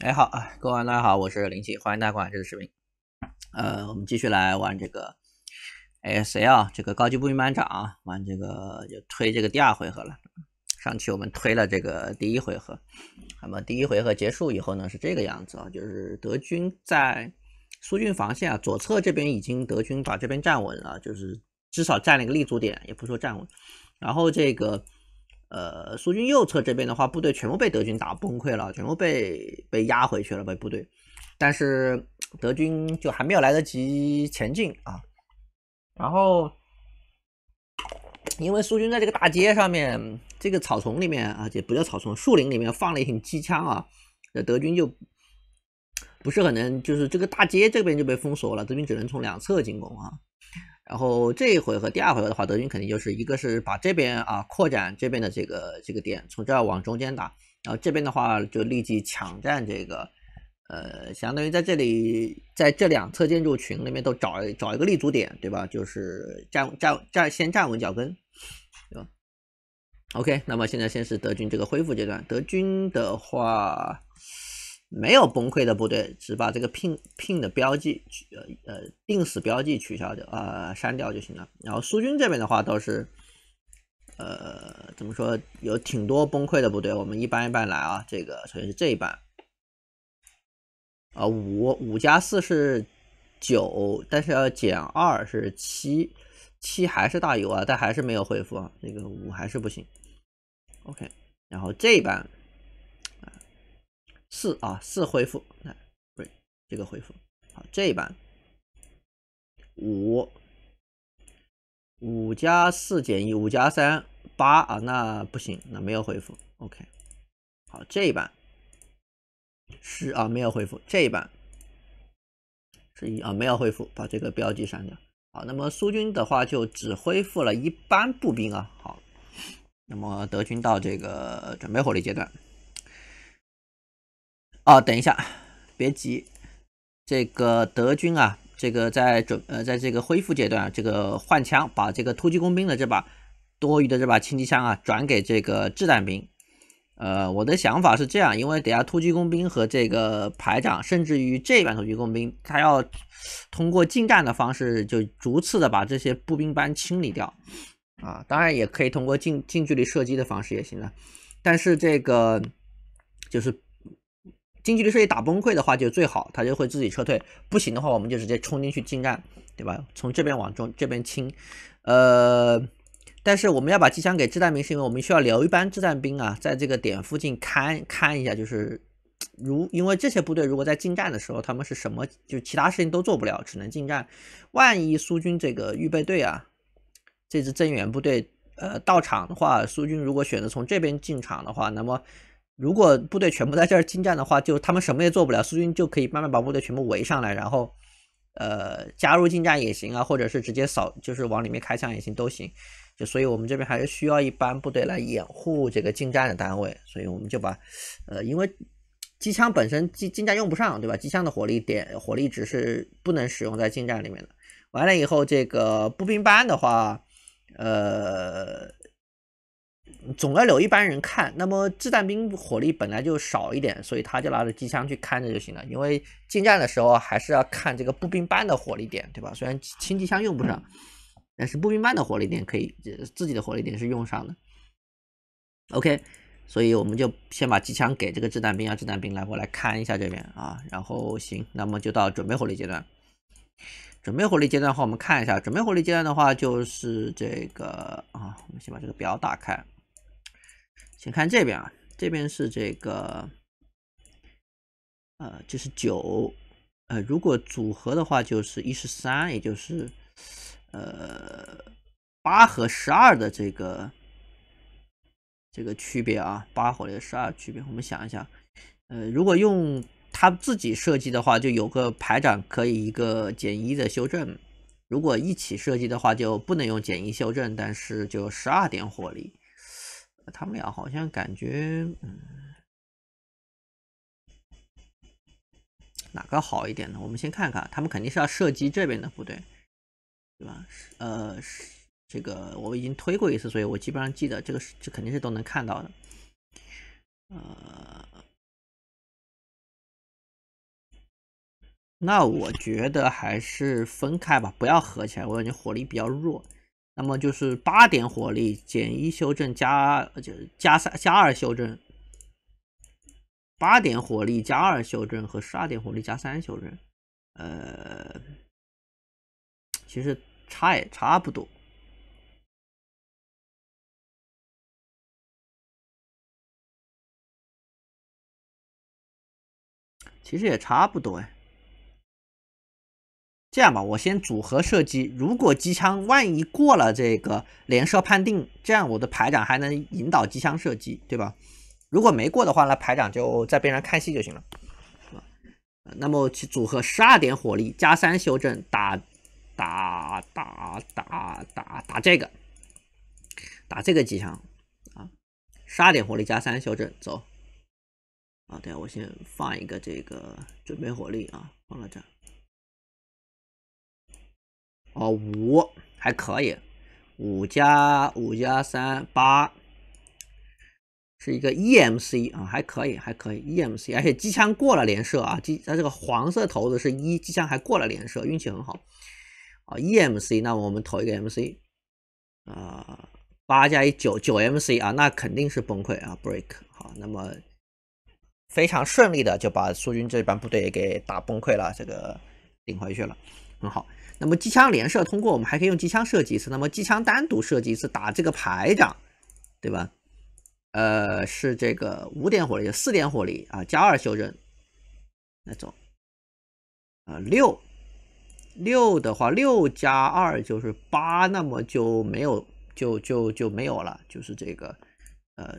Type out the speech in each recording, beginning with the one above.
哎好啊，各位大家好，我是林奇，欢迎大家观看这个视频。呃，我们继续来玩这个 ASL 这个高级步兵班长，玩这个就推这个第二回合了。上期我们推了这个第一回合，那么第一回合结束以后呢是这个样子啊，就是德军在苏军防线啊左侧这边已经德军把这边站稳了，就是至少占了一个立足点，也不说站稳。然后这个。呃，苏军右侧这边的话，部队全部被德军打崩溃了，全部被被压回去了，被部队。但是德军就还没有来得及前进啊。然后，因为苏军在这个大街上面，这个草丛里面啊，也不叫草丛，树林里面放了一挺机枪啊，那德军就不是很能，就是这个大街这边就被封锁了，德军只能从两侧进攻啊。然后这一回合第二回合的话，德军肯定就是一个是把这边啊扩展这边的这个这个点从这儿往中间打，然后这边的话就立即抢占这个，呃，相当于在这里在这两侧建筑群里面都找找一个立足点，对吧？就是站站站先站稳脚跟，对吧？OK，那么现在先是德军这个恢复阶段，德军的话。没有崩溃的部队，只把这个 pin pin 的标记，呃呃，定死标记取消掉，呃，删掉就行了。然后苏军这边的话倒是，呃，怎么说有挺多崩溃的部队，我们一般一般来啊。这个首先是这一半，啊，五五加四是九，但是要减二是七，七还是大油啊，但还是没有恢复，啊，那个五还是不行。OK，然后这一半。四啊四恢复，来不是这个恢复，好这一版五五加四减一五加三八啊那不行那没有恢复，OK，好这一版十啊没有恢复，这一版是一啊没有恢复，把这个标记删掉。好，那么苏军的话就只恢复了一般步兵啊，好，那么德军到这个准备火力阶段。哦，等一下，别急，这个德军啊，这个在准呃，在这个恢复阶段，这个换枪，把这个突击工兵的这把多余的这把轻机枪啊，转给这个掷弹兵。呃，我的想法是这样，因为等下突击工兵和这个排长，甚至于这班突击工兵，他要通过近战的方式，就逐次的把这些步兵班清理掉啊。当然也可以通过近近距离射击的方式也行的，但是这个就是。近距离射一打崩溃的话就最好，他就会自己撤退。不行的话，我们就直接冲进去近战，对吧？从这边往中这边清，呃，但是我们要把机枪给掷弹兵，是因为我们需要留一班掷弹兵啊，在这个点附近看看一下。就是如因为这些部队如果在近战的时候，他们是什么？就其他事情都做不了，只能近战。万一苏军这个预备队啊，这支增援部队呃到场的话，苏军如果选择从这边进场的话，那么。如果部队全部在这儿进站的话，就他们什么也做不了，苏军就可以慢慢把部队全部围上来，然后，呃，加入进站也行啊，或者是直接扫，就是往里面开枪也行，都行。就所以我们这边还是需要一班部队来掩护这个进站的单位，所以我们就把，呃，因为机枪本身进进站用不上，对吧？机枪的火力点火力值是不能使用在进站里面的。完了以后，这个步兵班的话，呃。总要有一班人看，那么掷弹兵火力本来就少一点，所以他就拿着机枪去看着就行了。因为近战的时候还是要看这个步兵班的火力点，对吧？虽然轻机枪用不上，但是步兵班的火力点可以，自己的火力点是用上的。OK，所以我们就先把机枪给这个掷弹兵啊，掷弹兵来过来看一下这边啊，然后行，那么就到准备火力阶段。准备火力阶段的话，我们看一下，准备火力阶段的话就是这个啊，我们先把这个表打开。先看这边啊，这边是这个，呃，就是九，呃，如果组合的话就是一十三，也就是呃八和十二的这个这个区别啊，八或者十二区别。我们想一想，呃，如果用他自己设计的话，就有个排长可以一个减一的修正；如果一起设计的话，就不能用减一修正，但是就十二点火力。他们俩好像感觉，嗯，哪个好一点呢？我们先看看，他们肯定是要射击这边的部队，对吧？呃，这个我已经推过一次，所以我基本上记得这个是，这肯定是都能看到的。呃，那我觉得还是分开吧，不要合起来，我感觉火力比较弱。那么就是八点火力减一修正加就加三加二修正，八点火力加二修正和十二点火力加三修正，呃，其实差也差不多，其实也差不多哎。这样吧，我先组合射击。如果机枪万一过了这个连射判定，这样我的排长还能引导机枪射击，对吧？如果没过的话，那排长就在边上看戏就行了。那么去组合十二点火力加三修正打，打打打打打这个，打这个机枪啊，十二点火力加三修正走。啊，等下我先放一个这个准备火力啊，放到这。哦，五还可以，五加五加三八是一个 E M C 啊，还可以，还可以 E M C，而且机枪过了连射啊，机它这个黄色头子是一机枪还过了连射，运气很好啊 E M C，那么我们投一个 M C 啊，八加一九九 M C 啊，那肯定是崩溃啊 break，好，那么非常顺利的就把苏军这班部队给打崩溃了，这个顶回去了，很好。那么机枪连射通过，我们还可以用机枪射击一次。那么机枪单独射击一次，打这个排长，对吧？呃，是这个五点火力，就四点火力啊，加二修正，那走。啊，六，六的话，六加二就是八，那么就没有，就就就没有了，就是这个，呃。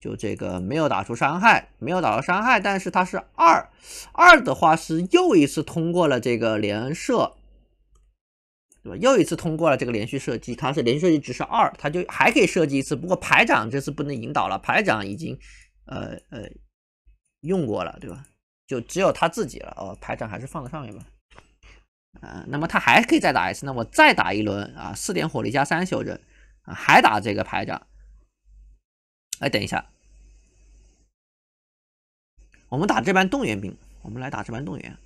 就这个没有打出伤害，没有打到伤害，但是他是二，二的话是又一次通过了这个连射，对吧？又一次通过了这个连续射击，他是连续射击，只是二，他就还可以射击一次。不过排长这次不能引导了，排长已经呃呃用过了，对吧？就只有他自己了哦。排长还是放在上面吧，啊，那么他还可以再打一次，那我再打一轮啊，四点火力加三修正啊，还打这个排长。哎，等一下，我们打这班动员兵，我们来打这班动员，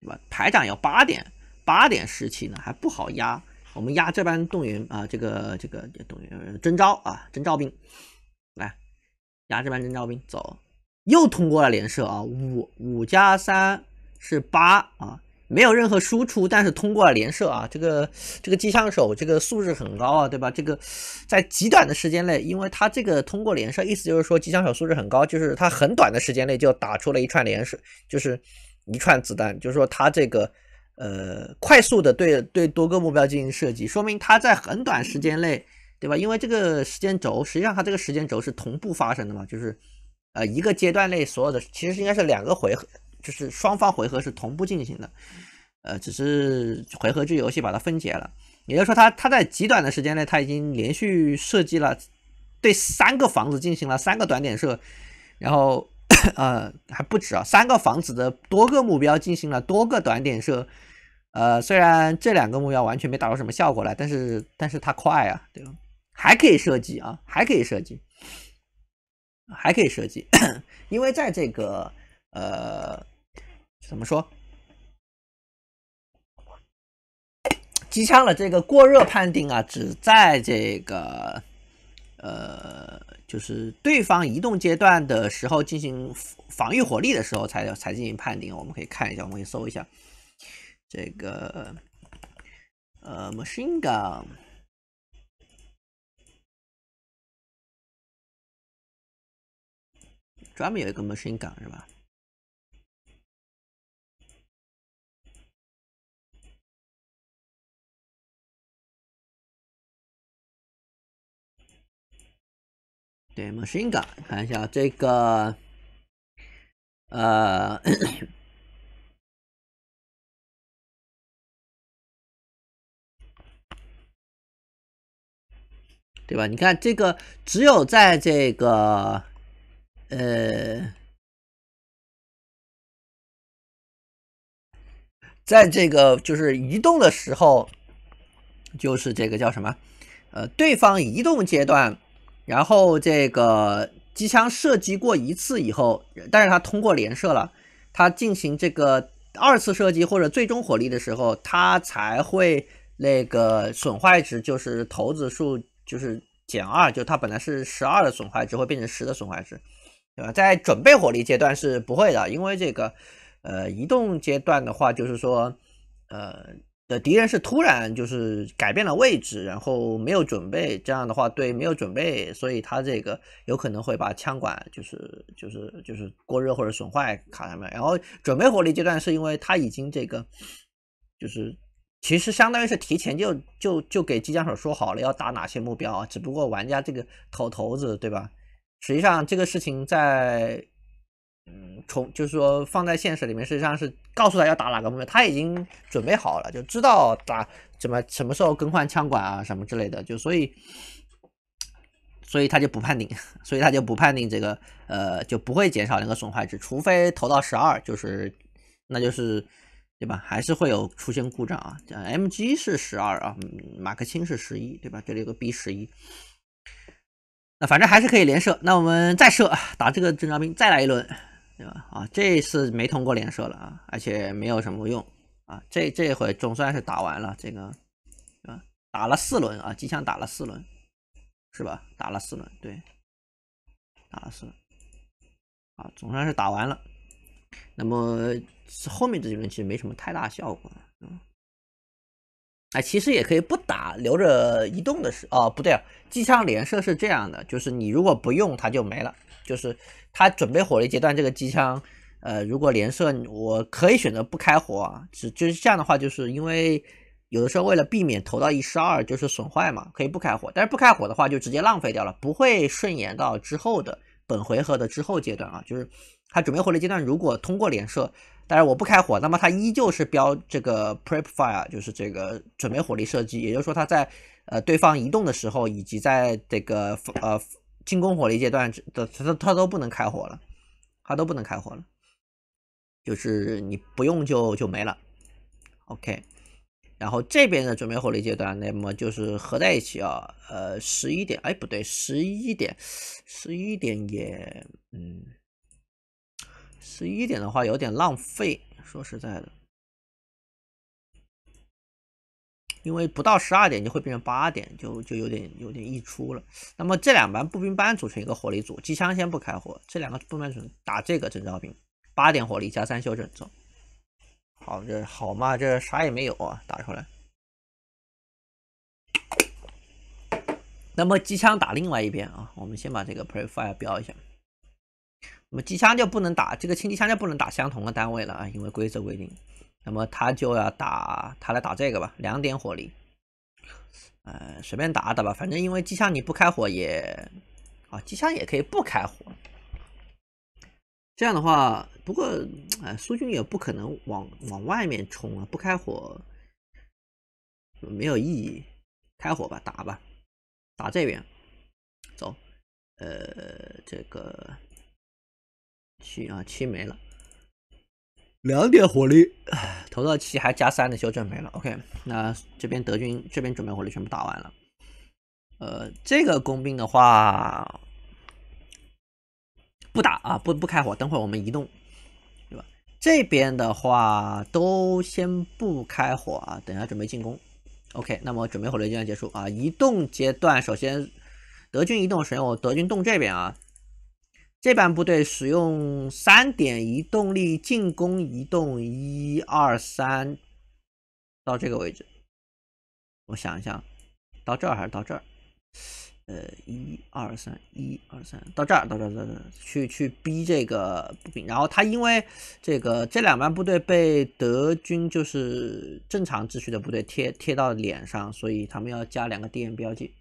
对吧？排长要八点，八点时期呢，还不好压，我们压这班动员啊，这个这个动员征召啊，征召兵，来压这班征召兵，走，又通过了连射啊，五五加三是八啊。没有任何输出，但是通过了连射啊，这个这个机枪手这个素质很高啊，对吧？这个在极短的时间内，因为他这个通过连射，意思就是说机枪手素质很高，就是他很短的时间内就打出了一串连射，就是一串子弹，就是说他这个呃快速的对对多个目标进行射击，说明他在很短时间内，对吧？因为这个时间轴，实际上它这个时间轴是同步发生的嘛，就是呃一个阶段内所有的其实应该是两个回合。就是双方回合是同步进行的，呃，只是回合制游戏把它分解了。也就是说，他他在极短的时间内，他已经连续设计了对三个房子进行了三个短点射，然后呃还不止啊，三个房子的多个目标进行了多个短点射。呃，虽然这两个目标完全没打出什么效果来，但是但是他快啊，对吧？还可以设计啊，还可以设计，还可以设计，因为在这个。呃，怎么说？机枪的这个过热判定啊，只在这个呃，就是对方移动阶段的时候进行防御火力的时候才才进行判定。我们可以看一下，我们可以搜一下这个呃，machine gun，专门有一个 machine gun 是吧？对，machine gun，看一下这个，呃，对吧？你看这个，只有在这个，呃，在这个就是移动的时候，就是这个叫什么？呃，对方移动阶段。然后这个机枪射击过一次以后，但是它通过连射了，它进行这个二次射击或者最终火力的时候，它才会那个损坏值就是骰子数就是减二，就它本来是十二的损坏值会变成十的损坏值，对吧？在准备火力阶段是不会的，因为这个呃移动阶段的话就是说呃。的敌人是突然就是改变了位置，然后没有准备，这样的话对没有准备，所以他这个有可能会把枪管就是就是就是过热或者损坏卡上面。然后准备火力阶段是因为他已经这个就是其实相当于是提前就就就给机枪手说好了要打哪些目标只不过玩家这个头头子对吧？实际上这个事情在。嗯，从就是说放在现实里面，实际上是告诉他要打哪个目标，他已经准备好了，就知道打怎么什么时候更换枪管啊，什么之类的，就所以，所以他就不判定，所以他就不判定这个，呃，就不会减少那个损坏值，除非投到十二，就是，那就是，对吧？还是会有出现故障啊。M G 是十二啊，马克清是十一，对吧？这里有个 B 十一，那反正还是可以连射。那我们再射打这个侦察兵，再来一轮。对吧？啊，这次没通过连射了啊，而且没有什么用啊。这这回总算是打完了，这个是吧？打了四轮啊，机枪打了四轮，是吧？打了四轮，对，打了四轮，啊，总算是打完了。那么后面这几轮其实没什么太大效果嗯。哎，其实也可以不打，留着移动的时哦，不对啊，机枪连射是这样的，就是你如果不用它就没了，就是。他准备火力阶段这个机枪，呃，如果连射，我可以选择不开火啊，只就是这样的话，就是因为有的时候为了避免投到一十二就是损坏嘛，可以不开火。但是不开火的话，就直接浪费掉了，不会顺延到之后的本回合的之后阶段啊。就是他准备火力阶段，如果通过连射，但是我不开火，那么他依旧是标这个 p r e p e fire，就是这个准备火力射击，也就是说他在呃对方移动的时候，以及在这个呃。进攻火力阶段，都都他都不能开火了，他都不能开火了，就是你不用就就没了，OK。然后这边的准备火力阶段，那么就是合在一起啊，呃，十一点，哎，不对，十一点，十一点也，嗯，十一点的话有点浪费，说实在的。因为不到十二点就会变成八点，就就有点有点溢出了。那么这两班步兵班组成一个火力组，机枪先不开火，这两个步兵组打这个整装兵，八点火力加三修整走。好，这好嘛，这啥也没有啊，打出来。那么机枪打另外一边啊，我们先把这个 profile 标一下。那么机枪就不能打这个轻机枪就不能打相同的单位了啊，因为规则规定。那么他就要打，他来打这个吧，两点火力，呃，随便打打吧，反正因为机枪你不开火也啊，机枪也可以不开火。这样的话，不过呃，苏军也不可能往往外面冲啊，不开火没有意义，开火吧，打吧，打这边，走，呃，这个七啊七没了。两点火力，投到七还加三的修正没了。OK，那这边德军这边准备火力全部打完了。呃，这个工兵的话不打啊，不不开火，等会儿我们移动，对吧？这边的话都先不开火啊，等下准备进攻。OK，那么准备火力阶段结束啊，移动阶段首先德军移动，首先我德军动这边啊。这班部队使用三点移动力进攻，移动一二三到这个位置。我想一下，到这儿还是到这儿？呃，一二三，一二三，到这儿，到这儿，到儿，去去逼这个步兵。然后他因为这个这两班部队被德军就是正常秩序的部队贴贴到脸上，所以他们要加两个地 N 标记。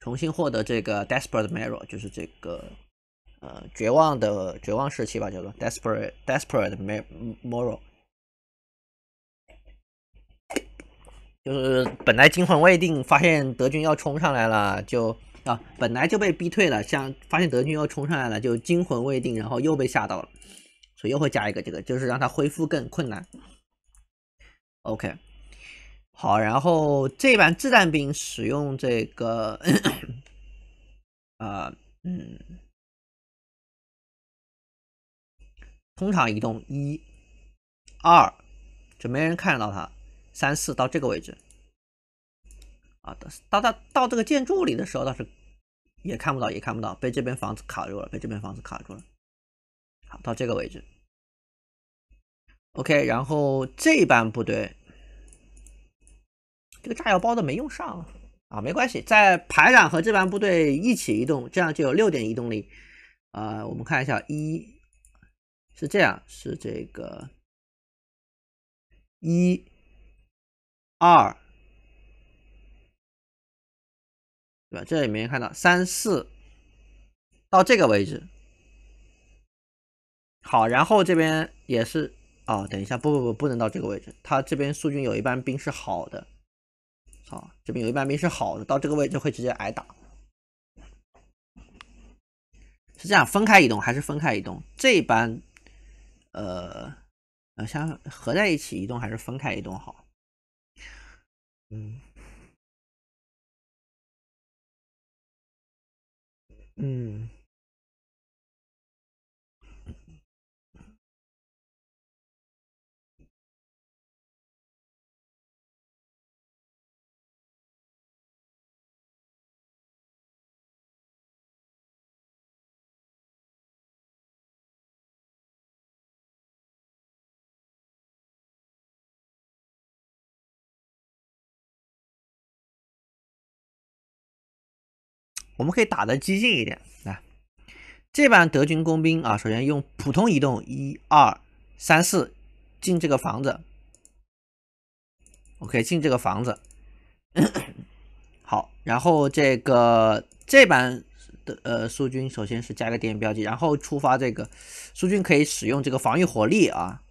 重新获得这个 desperate m o r r l e 就是这个呃绝望的绝望时期吧，叫做 desperate desperate m o r r o w 就是本来惊魂未定，发现德军要冲上来了，就啊本来就被逼退了，像发现德军要冲上来了，就惊魂未定，然后又被吓到了，所以又会加一个这个，就是让他恢复更困难。OK。好，然后这版掷弹兵使用这个，啊，嗯，通常移动一、二，就没人看得到他，三四到这个位置，啊，到到到这个建筑里的时候倒是也看不到，也看不到，被这边房子卡住了，被这边房子卡住了。好，到这个位置，OK，然后这班部队。这个炸药包的没用上啊，没关系，在排长和这班部队一起移动，这样就有六点移动力。呃，我们看一下，一是这样，是这个一二，对吧？这里面看到三四到这个位置，好，然后这边也是啊，等一下，不不不，不能到这个位置，他这边苏军有一班兵是好的。好，这边有一半兵是好的，到这个位置会直接挨打。是这样分开移动还是分开移动？这一班，呃，呃，像合在一起移动还是分开移动好？嗯，嗯。我们可以打得激进一点，来，这版德军工兵啊，首先用普通移动，一二三四，进这个房子，OK，进这个房子，好，然后这个这版的呃苏军，首先是加个点标记，然后触发这个苏军可以使用这个防御火力啊，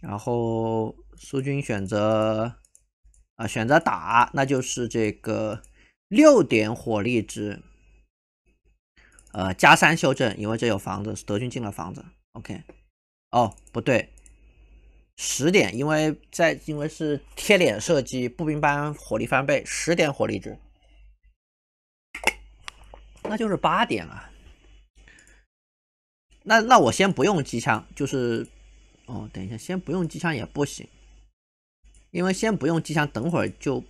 然后苏军选择啊选择打，那就是这个六点火力值。呃，加三修正，因为这有房子，是德军进了房子。OK，哦，不对，十点，因为在因为是贴脸射击，步兵班火力翻倍，十点火力值，那就是八点了。那那我先不用机枪，就是，哦，等一下，先不用机枪也不行，因为先不用机枪，等会儿就，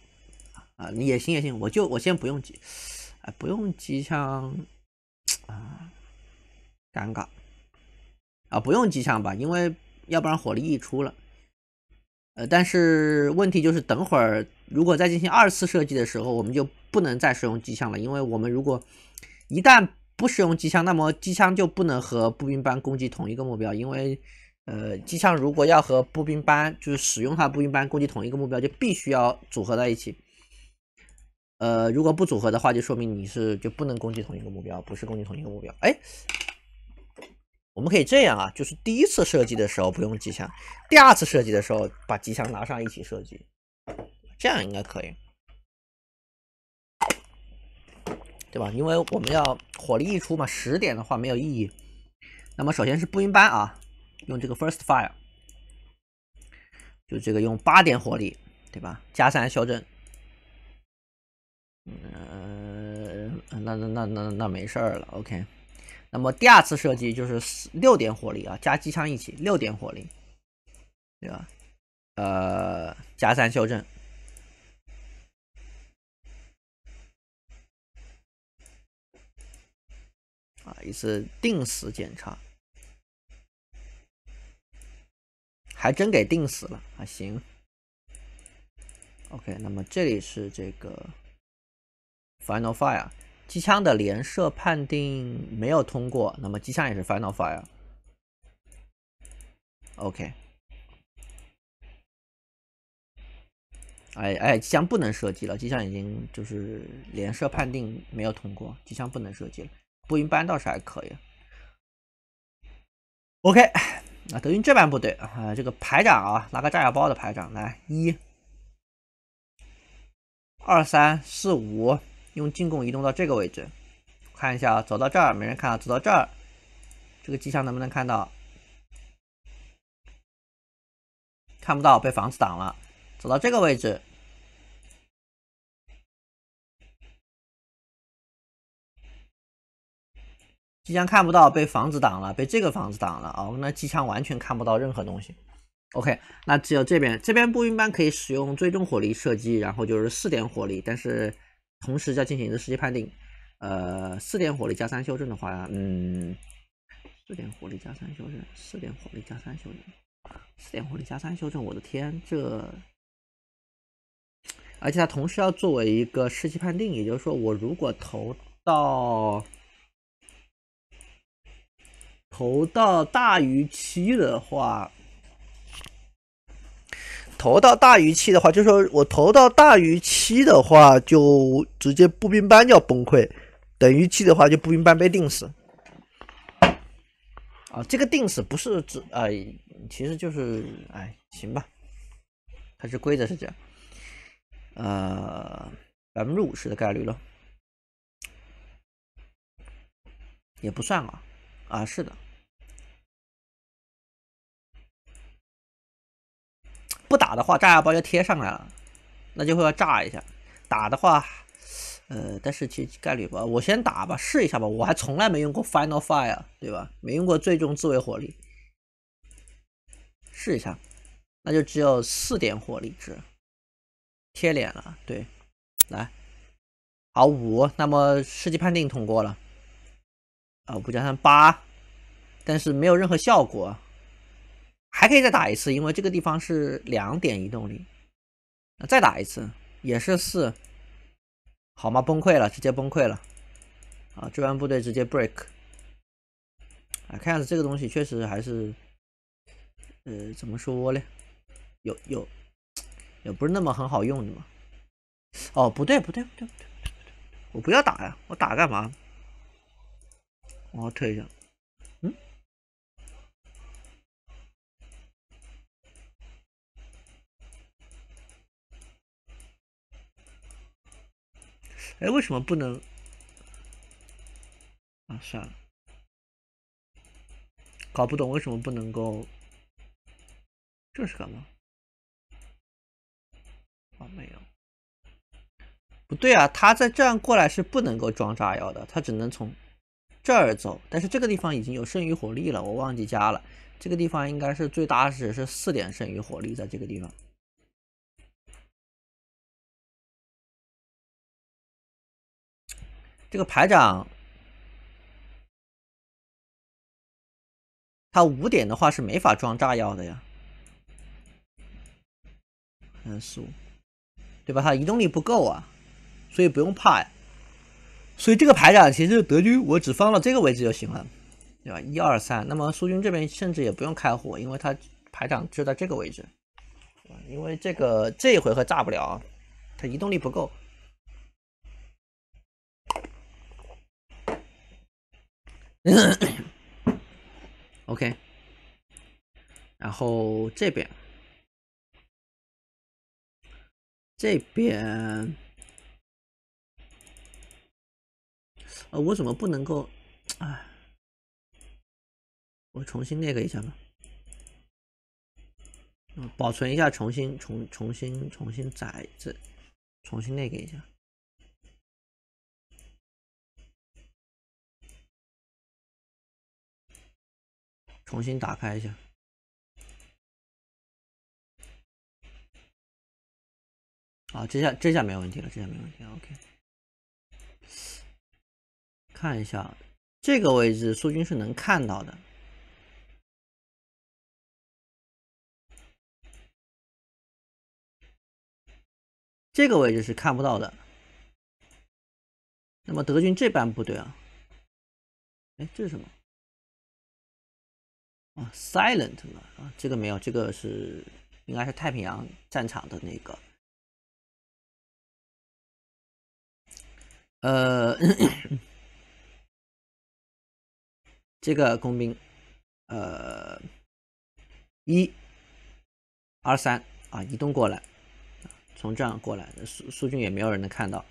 啊，你也行也行，我就我先不用机，哎，不用机枪。啊，尴尬，啊，不用机枪吧？因为要不然火力溢出了。呃，但是问题就是，等会儿如果再进行二次射击的时候，我们就不能再使用机枪了，因为我们如果一旦不使用机枪，那么机枪就不能和步兵班攻击同一个目标，因为呃，机枪如果要和步兵班就是使用它步兵班攻击同一个目标，就必须要组合在一起。呃，如果不组合的话，就说明你是就不能攻击同一个目标，不是攻击同一个目标。哎，我们可以这样啊，就是第一次射击的时候不用机枪，第二次射击的时候把机枪拿上一起射击，这样应该可以，对吧？因为我们要火力溢出嘛，十点的话没有意义。那么首先是步兵班啊，用这个 first fire，就这个用八点火力，对吧？加三消震。那那那那那没事儿了，OK。那么第二次射击就是六点火力啊，加机枪一起六点火力，对吧？呃，加三修正啊，一次定死检查，还真给定死了，还行。OK，那么这里是这个 Final Fire。机枪的连射判定没有通过，那么机枪也是 final fire。OK，哎哎，机枪不能射击了，机枪已经就是连射判定没有通过，机枪不能射击了。步兵班倒是还可以。OK，那德军这班部队啊，这个排长啊，拿个炸药包的排长来，一、二、三、四、五。用进攻移动到这个位置，看一下，走到这儿没人看，啊，走到这儿，这个机枪能不能看到？看不到，被房子挡了。走到这个位置，机枪看不到，被房子挡了，被这个房子挡了啊！那机枪完全看不到任何东西。OK，那只有这边，这边步兵班可以使用最终火力射击，然后就是四点火力，但是。同时再进行一个实际判定，呃，四点火力加三修正的话，嗯，四点火力加三修正，四点火力加三修，正，四点火力加三修正，我的天，这，而且它同时要作为一个实际判定，也就是说，我如果投到投到大于七的话。投到大于七的话，就说我投到大于七的话，就直接步兵班要崩溃；等于七的话，就步兵班被定死。啊，这个定死不是指哎，其实就是哎，行吧，还是规则是这样。呃，百分之五十的概率了，也不算啊，啊，是的。不打的话，炸药包就贴上来了，那就会要炸一下。打的话，呃，但是其概率吧，我先打吧，试一下吧。我还从来没用过 Final Fire，对吧？没用过最终自卫火力，试一下。那就只有四点火力值，贴脸了。对，来，好五，那么世纪判定通过了。啊，五加三八，但是没有任何效果。还可以再打一次，因为这个地方是两点移动力。那再打一次也是四，好吗？崩溃了，直接崩溃了。啊，支援部队直接 break。啊，看样子这个东西确实还是，呃，怎么说嘞？有有，也不是那么很好用的嘛。哦，不对不对不对，不不对对我不要打呀，我打干嘛？我要退一下。哎，为什么不能？啊，算了，搞不懂为什么不能够。这是干嘛？哦，没有，不对啊，他在这样过来是不能够装炸药的，他只能从这儿走。但是这个地方已经有剩余火力了，我忘记加了。这个地方应该是最大值是四点剩余火力，在这个地方。这个排长，他五点的话是没法装炸药的呀，很速，对吧？他移动力不够啊，所以不用怕呀。所以这个排长其实德军，我只放到这个位置就行了，对吧？一二三，那么苏军这边甚至也不用开火，因为他排长就在这个位置，因为这个这一回合炸不了，他移动力不够。OK，然后这边，这边，呃，我怎么不能够？哎，我重新那个一下吧，保存一下，重新重重新重新载这，重新那个一下。重新打开一下，啊，这下这下没问题了，这下没问题了。OK，看一下这个位置，苏军是能看到的，这个位置是看不到的。那么德军这半部队啊，哎，这是什么？啊，silent 啊，这个没有，这个是应该是太平洋战场的那个。呃，这个工兵，呃，一、二、三啊，移动过来，从这样过来，苏苏军也没有人能看到。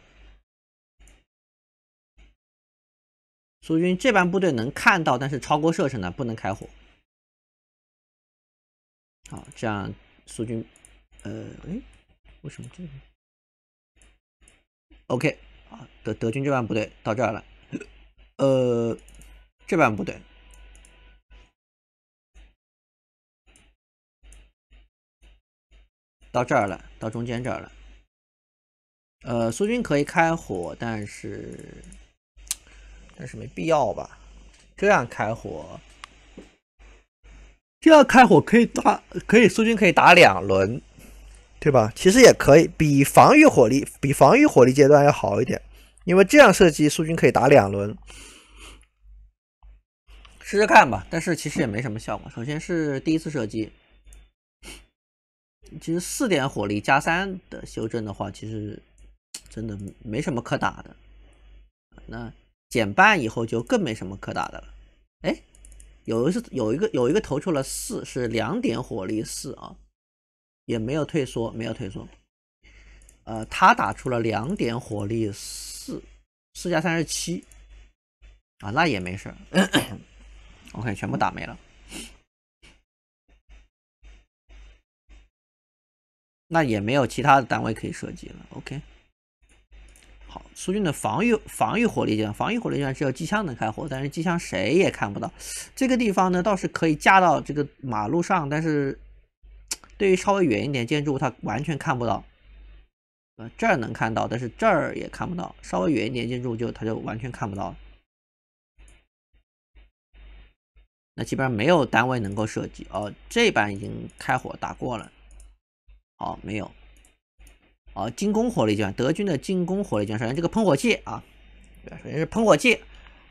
苏军这班部队能看到，但是超过射程呢，不能开火。好，这样苏军，呃，哎，为什么这个 o k 啊，德德军这班部队到这儿了，呃，这班部队到这儿了，到中间这儿了。呃，苏军可以开火，但是，但是没必要吧？这样开火。这样开火可以打，可以苏军可以打两轮，对吧？其实也可以，比防御火力比防御火力阶段要好一点，因为这样射击苏军可以打两轮。试试看吧，但是其实也没什么效果。首先是第一次射击，其实四点火力加三的修正的话，其实真的没什么可打的。那减半以后就更没什么可打的了。哎。有一次有一个有一个投出了四，是两点火力四啊，也没有退缩，没有退缩，呃，他打出了两点火力四，四加三十七啊，那也没事，OK，全部打没了，那也没有其他的单位可以射击了，OK。苏军的防御防御火力点，防御火力点只有机枪能开火，但是机枪谁也看不到。这个地方呢，倒是可以架到这个马路上，但是对于稍微远一点建筑物，它完全看不到。呃，这儿能看到，但是这儿也看不到，稍微远一点建筑就他就完全看不到了。那基本上没有单位能够射击。哦，这版已经开火打过了。哦，没有。啊，进攻火力枪，德军的进攻火力枪，首先这个喷火器啊，首先是喷火器，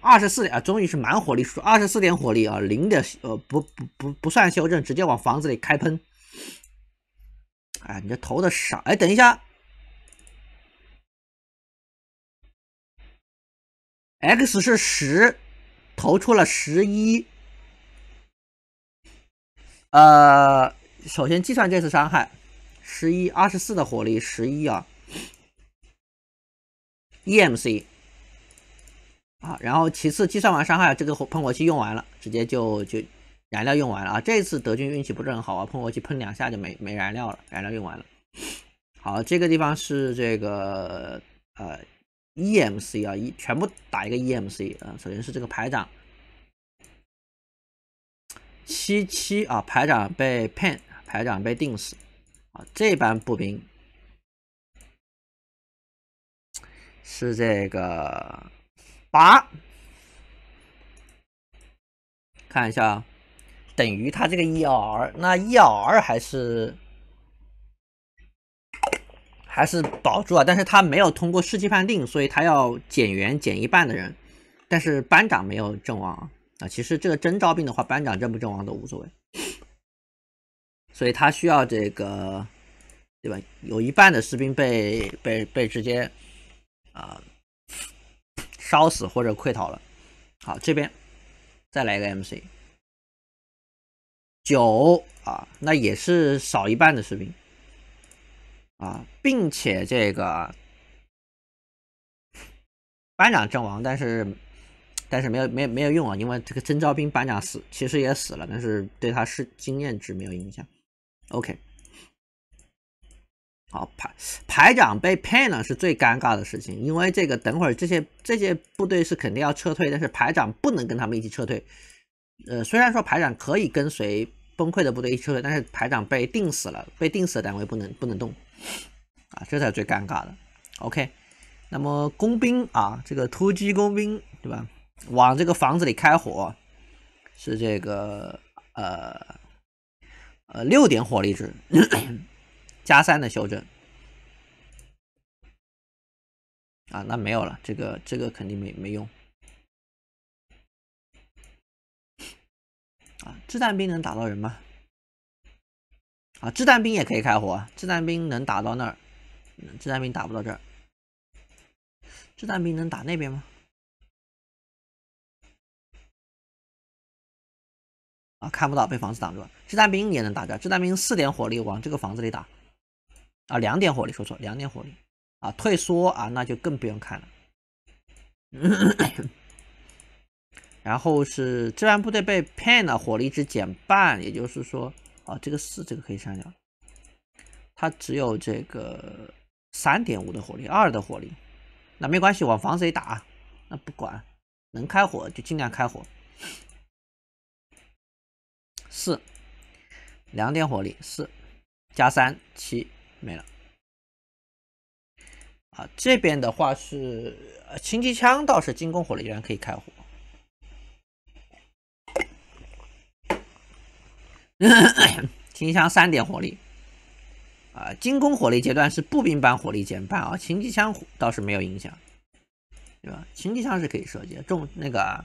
二十四啊，终于是满火力，二十四点火力啊，零点呃，不不不不算修正，直接往房子里开喷。哎，你这投的少，哎，等一下，X 是十，投出了十一。呃，首先计算这次伤害。十一二十四的火力，十一啊，EMC 啊，然后其次计算完伤害，这个火喷火器用完了，直接就就燃料用完了啊！这次德军运气不是很好啊，喷火器喷两下就没没燃料了，燃料用完了。好，这个地方是这个呃 EMC 啊，一全部打一个 EMC 啊，首先是这个排长七七啊，排长被 p n 排长被定死。啊，这班步兵是这个八，看一下，等于他这个一二那一二还是还是保住啊？但是他没有通过士气判定，所以他要减员减一半的人，但是班长没有阵亡啊。啊，其实这个真招兵的话，班长阵不阵亡都无所谓。所以他需要这个，对吧？有一半的士兵被被被直接啊烧死或者溃逃了。好，这边再来一个 MC 九啊，那也是少一半的士兵啊，并且这个班长阵亡，但是但是没有没没有用啊，因为这个征召兵班长死其实也死了，但是对他是经验值没有影响。OK，好排排长被骗了是最尴尬的事情，因为这个等会儿这些这些部队是肯定要撤退，但是排长不能跟他们一起撤退。呃，虽然说排长可以跟随崩溃的部队一起撤退，但是排长被定死了，被定死的单位不能不能动。啊，这才是最尴尬的。OK，那么工兵啊，这个突击工兵对吧？往这个房子里开火是这个呃。呃，六点火力值，加三的修正。啊，那没有了，这个这个肯定没没用。啊，掷弹兵能打到人吗？啊，掷弹兵也可以开火，掷弹兵能打到那儿，掷弹兵打不到这儿。掷弹兵能打那边吗？啊，看不到被房子挡住了。掷弹兵也能打掉，掷弹兵四点火力往这个房子里打啊，两点火力，说错，两点火力啊，退缩啊，那就更不用看了。然后是志愿部队被 p i n 了，火力值减半，也就是说啊，这个四这个可以删掉，它只有这个三点五的火力，二的火力，那没关系，往房子里打，那不管，能开火就尽量开火。四两点火力，四加三七没了。啊，这边的话是轻机枪倒是进攻火力依然可以开火，轻机枪三点火力。啊，进攻火力阶段是步兵班火力减半啊，轻机枪倒是没有影响，对吧？轻机枪是可以射击重那个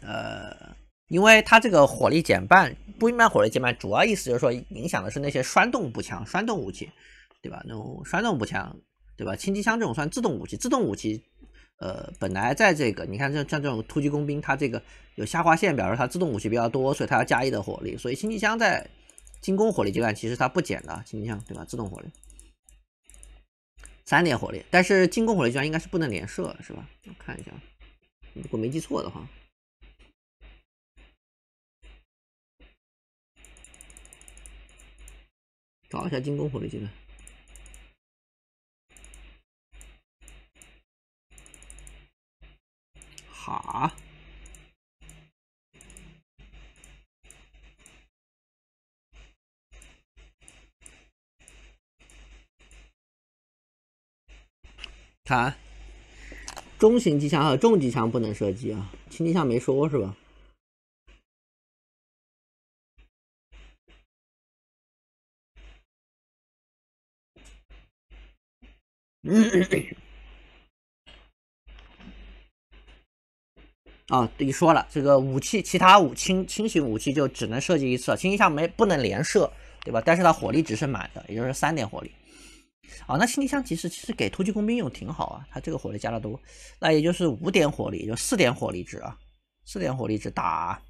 呃。因为它这个火力减半，不一般火力减半，主要意思就是说影响的是那些栓动步枪、栓动武器，对吧？那种栓动步枪，对吧？轻机枪这种算自动武器，自动武器，呃，本来在这个，你看这像这种突击工兵，它这个有下划线表示它自动武器比较多，所以它要加一的火力。所以轻机枪在进攻火力阶段其实它不减的，轻机枪对吧？自动火力三点火力，但是进攻火力阶段应该是不能连射，是吧？我看一下，如果没记错的话。找一下进攻火力技能。好。看，中型机枪和重机枪不能射击啊！轻机枪没说，是吧？嗯嗯嗯，啊，你说了，这个武器，其他武轻轻型武器就只能射击一次，轻机枪没不能连射，对吧？但是它火力值是满的，也就是三点火力。啊，那轻李枪其实其实给突击工兵用挺好啊，它这个火力加的多，那也就是五点火力，就四点火力值啊，四点火力值打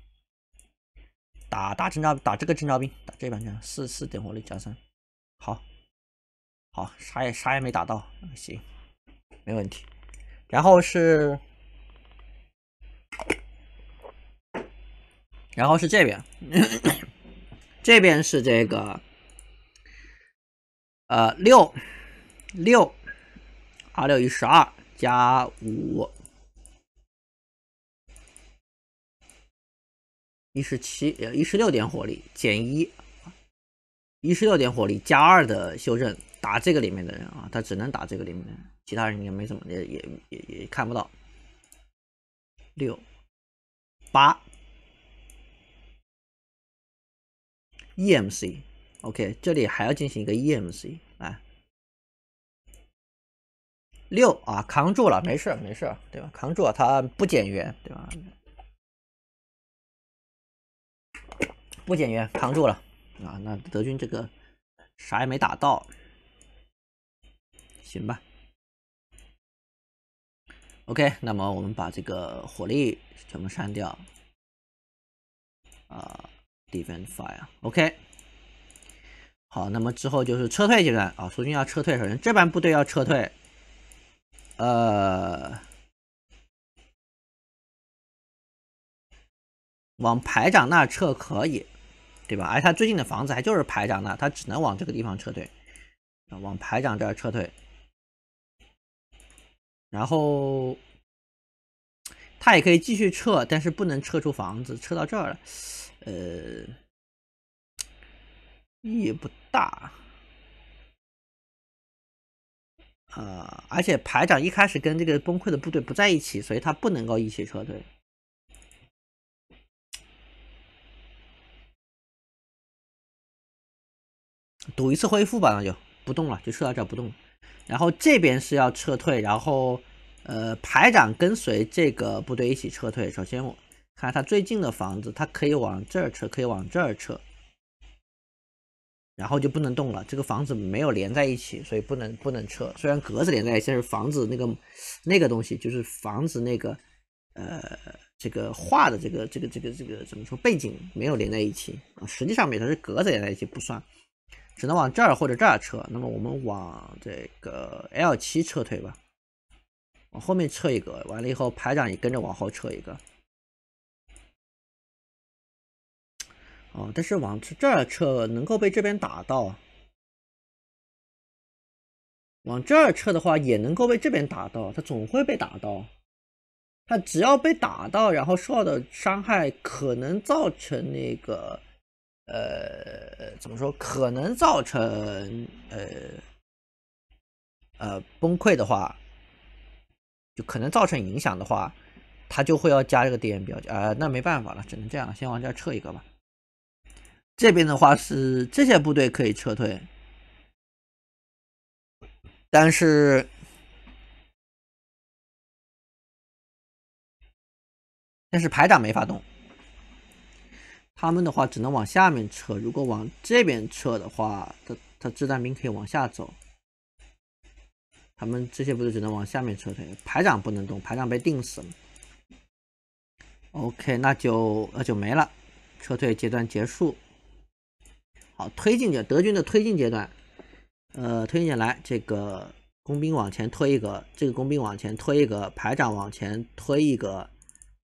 打大征兆打这个征兆兵，打这边枪，四四点火力加三，好。好，啥也啥也没打到，行，没问题。然后是，然后是这边，这边是这个，呃，六六，二六一十二加五，一十七，呃，一十六点火力减一，一十六点火力加二的修正。打这个里面的人啊，他只能打这个里面，的人，其他人也没怎么也也也也看不到。六八 E M C，OK，这里还要进行一个 E M C 来。六啊，扛住了，没事没事对吧？扛住了，他不减员，对吧？不减员，扛住了啊。那德军这个啥也没打到。行吧，OK，那么我们把这个火力全部删掉啊，Defend Fire，OK。好，那么之后就是撤退阶段啊，苏军要撤退，首先这班部队要撤退，呃，往排长那撤可以，对吧？而他最近的房子还就是排长那，他只能往这个地方撤退，往排长这撤退。然后他也可以继续撤，但是不能撤出房子，撤到这儿了，呃，意义不大。啊，而且排长一开始跟这个崩溃的部队不在一起，所以他不能够一起撤退。赌一次恢复吧，那就不动了，就撤到这儿不动。然后这边是要撤退，然后，呃，排长跟随这个部队一起撤退。首先我看他最近的房子，他可以往这儿撤，可以往这儿撤，然后就不能动了。这个房子没有连在一起，所以不能不能撤。虽然格子连在一起，但是房子那个那个东西就是房子那个呃这个画的这个这个这个这个怎么说？背景没有连在一起，实际上面它是格子连在一起不算。只能往这儿或者这儿撤，那么我们往这个 L 七撤退吧，往后面撤一个，完了以后排长也跟着往后撤一个。哦，但是往这儿撤能够被这边打到，往这儿撤的话也能够被这边打到，他总会被打到，他只要被打到，然后受到的伤害，可能造成那个。呃，怎么说？可能造成呃呃崩溃的话，就可能造成影响的话，他就会要加这个电源表。啊，那没办法了，只能这样，先往这撤一个吧。这边的话是这些部队可以撤退，但是但是排长没法动。他们的话只能往下面撤，如果往这边撤的话，他他掷弹兵可以往下走。他们这些不是只能往下面撤退？排长不能动，排长被定死了。OK，那就那就没了，撤退阶段结束。好，推进去，德军的推进阶段，呃，推进来，这个工兵往前推一个，这个工兵往前推一个，排长往前推一个，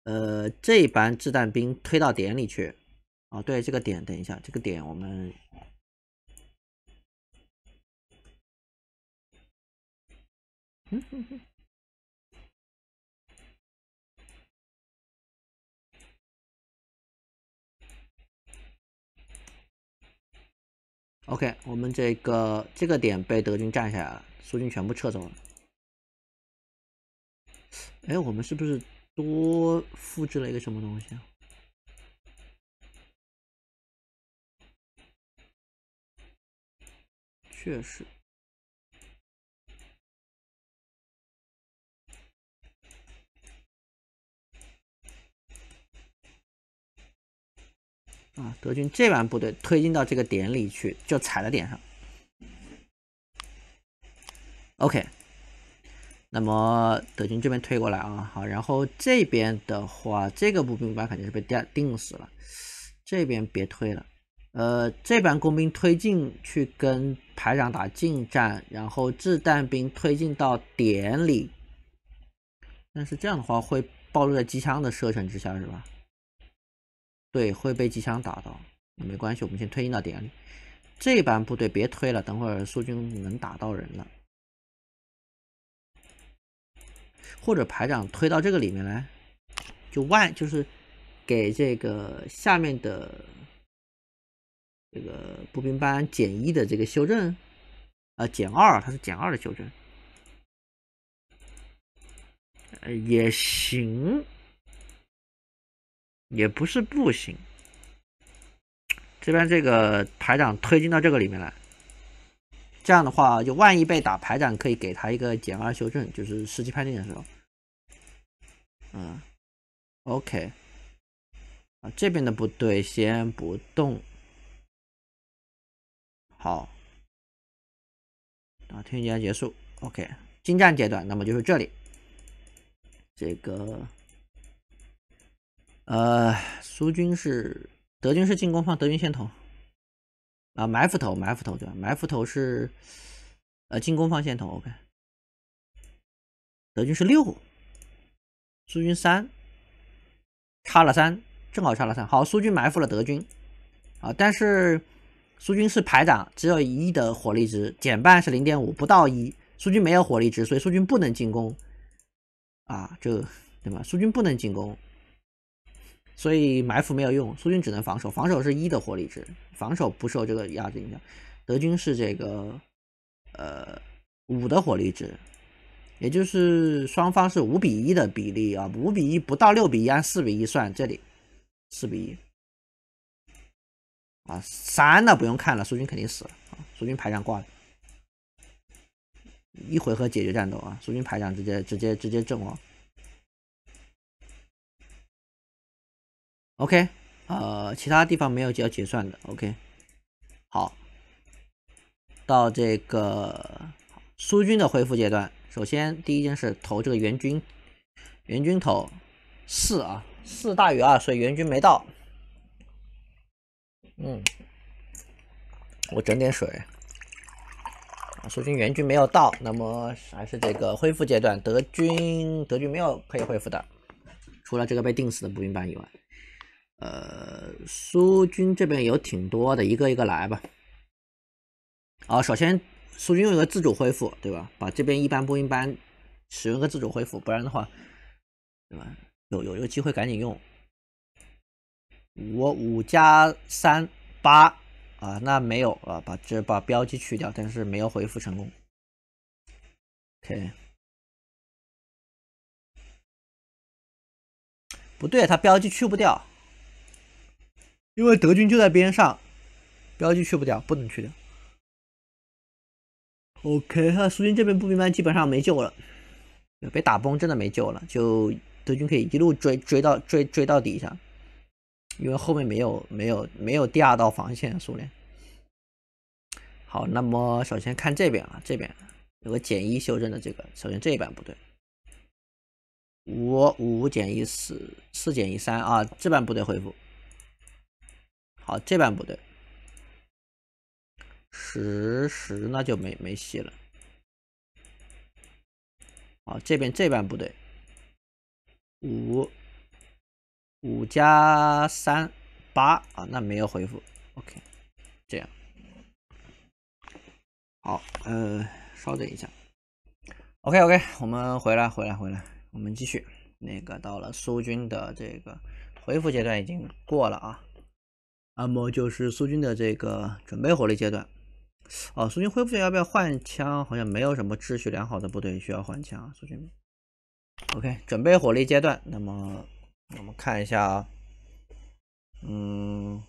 呃，这班掷弹兵推到点里去。哦，对这个点，等一下，这个点，我们，嗯哼哼，OK，我们这个这个点被德军占下来了，苏军全部撤走了。哎，我们是不是多复制了一个什么东西啊？确实。啊，德军这班部队推进到这个点里去，就踩了点上。OK，那么德军这边推过来啊，好，然后这边的话，这个步兵班肯定是被定死了，这边别推了。呃，这班工兵推进去跟排长打近战，然后掷弹兵推进到点里。但是这样的话会暴露在机枪的射程之下，是吧？对，会被机枪打到。那没关系，我们先推进到点里。这班部队别推了，等会儿苏军能打到人了。或者排长推到这个里面来，就外就是给这个下面的。这个步兵班减一的这个修正，啊减二，它是减二的修正，也行，也不是不行。这边这个排长推进到这个里面来，这样的话，就万一被打，排长可以给他一个减二修正，就是时机判定的时候。嗯，OK，啊这边的部队先不动。好，啊，推进结束。OK，进站阶段，那么就是这里。这个，呃，苏军是德军是进攻方，德军线头，啊，埋伏头，埋伏头对吧？埋伏头是，呃，进攻方线头。OK，德军是六，苏军三，差了三，正好差了三。好，苏军埋伏了德军，啊，但是。苏军是排长，只有一的火力值，减半是零点五，不到一。苏军没有火力值，所以苏军不能进攻啊，就对吧？苏军不能进攻，所以埋伏没有用，苏军只能防守。防守是一的火力值，防守不受这个压制影响。德军是这个呃五的火力值，也就是双方是五比一的比例啊，五比一不到六比一，按四比一算，这里四比一。啊，三了不用看了，苏军肯定死了啊，苏军排长挂了，一回合解决战斗啊，苏军排长直接直接直接阵亡。OK，呃，其他地方没有要结算的。OK，好，到这个苏军的恢复阶段，首先第一件事投这个援军，援军投四啊，四大于二，所以援军没到。嗯，我整点水苏军援军没有到，那么还是这个恢复阶段。德军德军没有可以恢复的，除了这个被定死的步兵班以外。呃，苏军这边有挺多的，一个一个来吧。啊，首先苏军用一个自主恢复，对吧？把这边一般步兵班使用个自主恢复，不然的话，对吧？有有一个机会赶紧用。五五加三八啊，那没有啊，把这把标记去掉，但是没有回复成功。OK，不对，它标记去不掉，因为德军就在边上，标记去不掉，不能去掉。OK，那苏军这边步兵班基本上没救了，被打崩真的没救了，就德军可以一路追追到追追到底下。因为后面没有没有没有第二道防线，苏联。好，那么首先看这边啊，这边有个减一修正的这个，首先这一半部队，五五减一四四减一三啊，这半部队恢复。好，这半部队，十十那就没没戏了。好，这边这半部队，五。五加三八啊，那没有回复。OK，这样，好，呃，稍等一下。OK，OK，我们回来，回来，回来，我们继续。那个到了苏军的这个恢复阶段已经过了啊，那么就是苏军的这个准备火力阶段。哦，苏军恢复要不要换枪？好像没有什么秩序良好的部队需要换枪。苏军，OK，准备火力阶段，那么。我们看一下啊，嗯，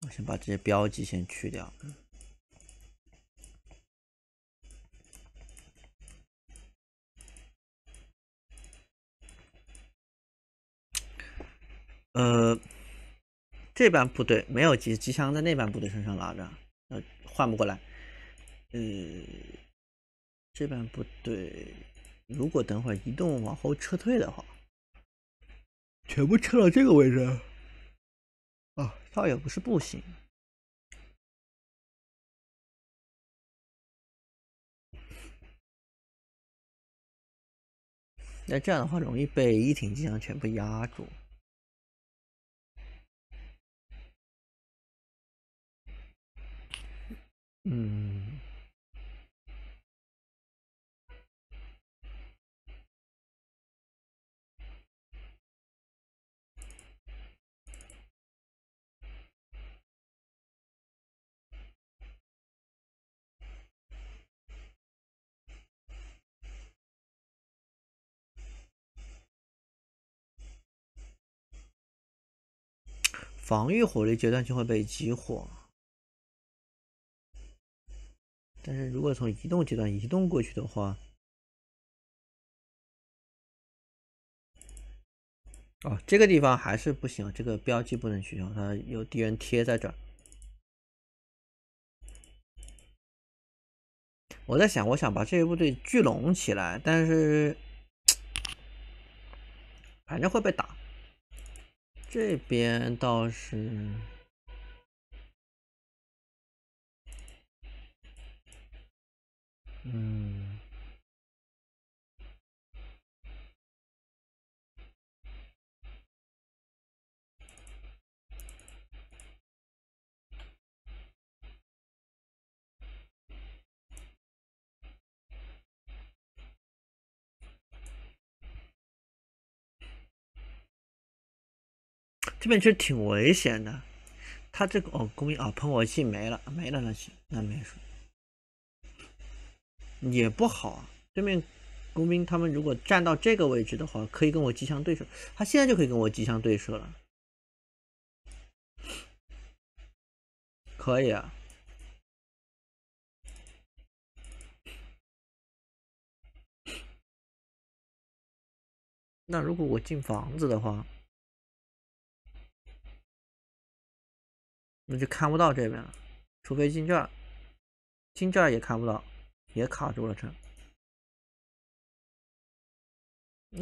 我先把这些标记先去掉。呃，这班部队没有机机枪在那班部队身上拿着，呃，换不过来。呃，这边不对。如果等会儿移动往后撤退的话，全部撤到这个位置啊，倒也不是不行。那这样的话，容易被一挺机枪全部压住。嗯。防御火力阶段就会被激活，但是如果从移动阶段移动过去的话，哦，这个地方还是不行，这个标记不能取消，它有敌人贴在这儿。我在想，我想把这一部队聚拢起来，但是 反正会被打。这边倒是，嗯。这边其实挺危险的，他这个哦，工兵啊，喷火器没了，没了那行，那没事，也不好啊。对面工兵他们如果站到这个位置的话，可以跟我机枪对射。他现在就可以跟我机枪对射了，可以啊。那如果我进房子的话？那就看不到这边了，除非进这儿，进这儿也看不到，也卡住了。这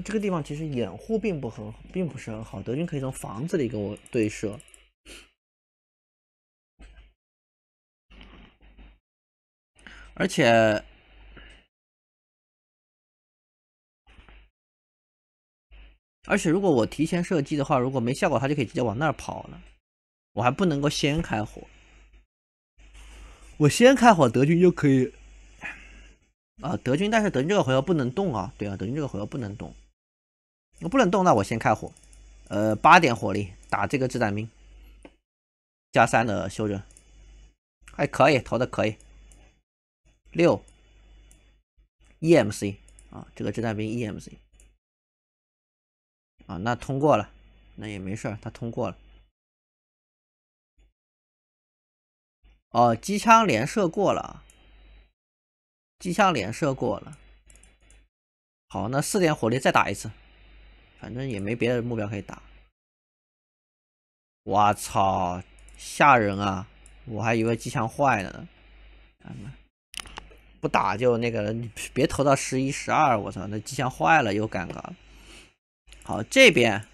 这个地方其实掩护并不很好，并不是很好，德军可以从房子里跟我对射。而且，而且如果我提前射击的话，如果没效果，他就可以直接往那儿跑了。我还不能够先开火，我先开火，德军就可以啊，德军，但是德军这个回合不能动啊，对啊，德军这个回合不能动，我不能动，那我先开火，呃，八点火力打这个掷弹兵，加三的修正，还可以，投的可以，六，E M C 啊，这个掷弹兵 E M C，啊，那通过了，那也没事，他通过了。哦，机枪连射过了，机枪连射过了。好，那四点火力再打一次，反正也没别的目标可以打。我操，吓人啊！我还以为机枪坏了呢。不打就那个，别投到十一、十二。我操，那机枪坏了又尴尬。好，这边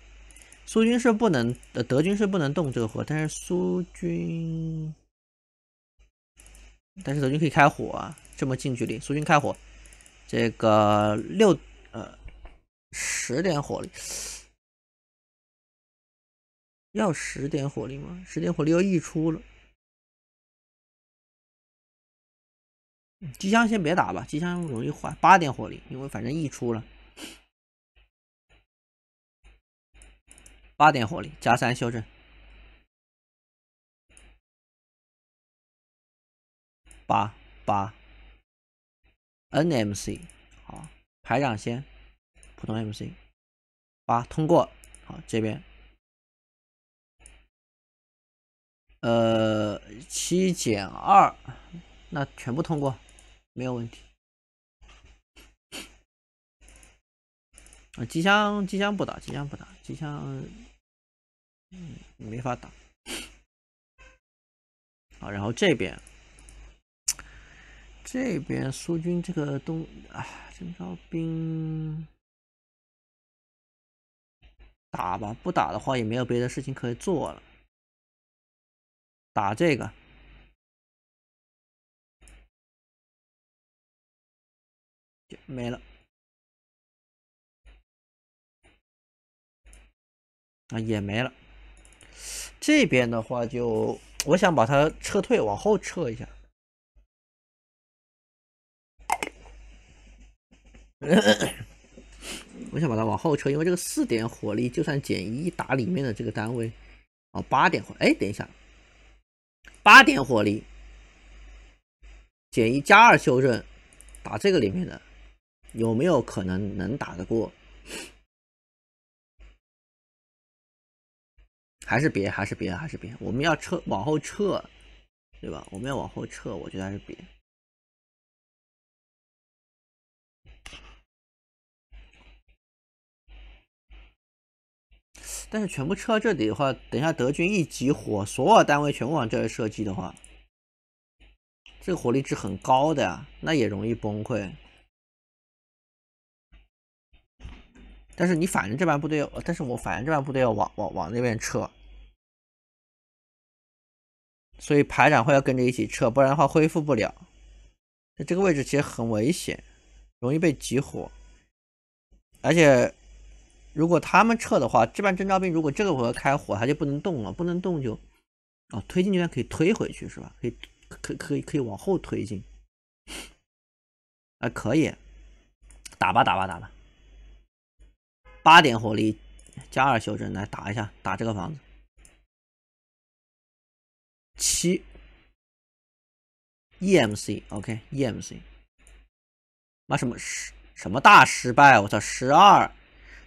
苏军是不能，德军是不能动这个火，但是苏军。但是德军可以开火啊，这么近距离，苏军开火，这个六呃十点火力，要十点火力吗？十点火力要溢出了，机枪先别打吧，机枪容易坏，八点火力，因为反正溢出了，八点火力加三修正。八八，NMC 好排长先，普通 MC 八通过好这边，呃七减二，那全部通过没有问题啊机枪机枪不打机枪不打机枪，嗯没法打，好然后这边。这边苏军这个东啊，这召兵打吧，不打的话也没有别的事情可以做了。打这个没了啊，也没了。这边的话，就我想把它撤退，往后撤一下。我想把它往后撤，因为这个四点火力就算减一打里面的这个单位，哦，八点火，哎，等一下，八点火力减一加二修正打这个里面的，有没有可能能打得过？还是别，还是别，还是别。我们要撤，往后撤，对吧？我们要往后撤，我觉得还是别。但是全部撤到这里的话，等一下德军一集火，所有单位全部往这里射击的话，这个火力值很高的呀，那也容易崩溃。但是你反正这班部队但是我反正这班部队要往往往那边撤，所以排长会要跟着一起撤，不然的话恢复不了。那这个位置其实很危险，容易被集火，而且。如果他们撤的话，这边征召兵如果这个回合开火，他就不能动了。不能动就，啊，推进去算可以推回去是吧？可以，可可以可以往后推进，啊，可以，打吧打吧打吧，八点火力加二修正，来打一下打这个房子，七，E M C，OK，E M C，妈什么失什么大失败，我操，十二。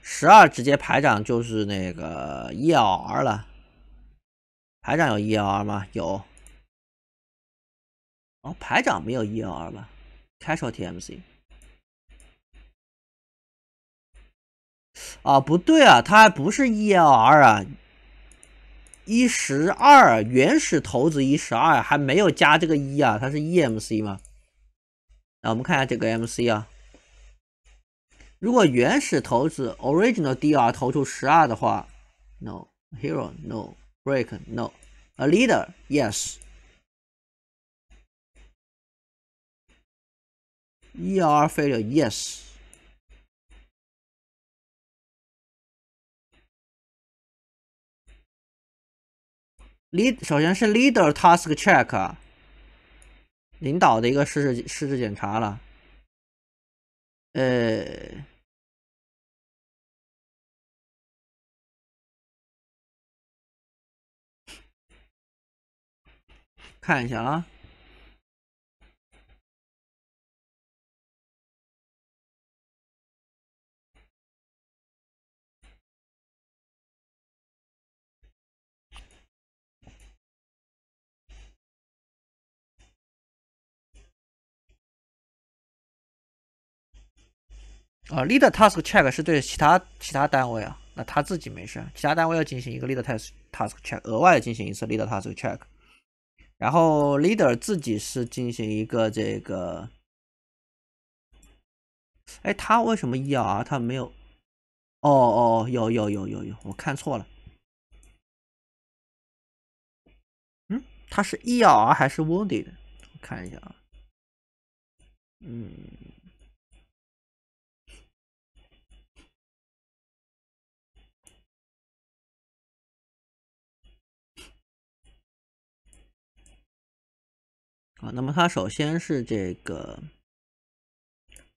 十二直接排长就是那个 E L R 了，排长有 E L R 吗？有。哦，排长没有 E L R 吧？开 l T M C。啊，不对啊，他还不是 E L R 啊。一十二原始骰子一十二还没有加这个一啊，他是 E M C 吗？那我们看一下这个 M C 啊。如果原始投资 （original DR） 投出十二的话，no hero no break no a leader yes。ER failure yes。lead 首先是 leader task check 看一下啊！啊，leader task check 是对其他其他单位啊，那他自己没事，其他单位要进行一个 l e a d task task check，额外进行一次 l e a d task check。然后，leader 自己是进行一个这个，哎，他为什么 E.R. 他没有？哦哦，有有有有有，我看错了。嗯，他是 E.R. 还是 w o n d d 我看一下啊。嗯。啊，那么他首先是这个